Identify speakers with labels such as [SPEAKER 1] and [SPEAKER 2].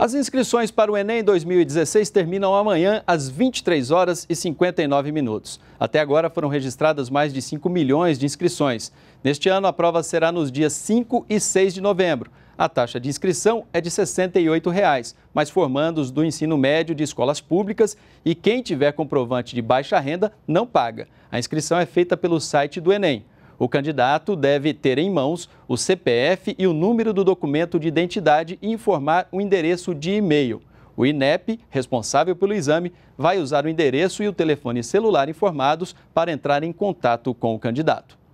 [SPEAKER 1] As inscrições para o Enem 2016 terminam amanhã às 23 horas e 59 minutos. Até agora foram registradas mais de 5 milhões de inscrições. Neste ano, a prova será nos dias 5 e 6 de novembro. A taxa de inscrição é de R$ 68,00, mas formandos do ensino médio de escolas públicas e quem tiver comprovante de baixa renda não paga. A inscrição é feita pelo site do Enem. O candidato deve ter em mãos o CPF e o número do documento de identidade e informar o endereço de e-mail. O INEP, responsável pelo exame, vai usar o endereço e o telefone celular informados para entrar em contato com o candidato.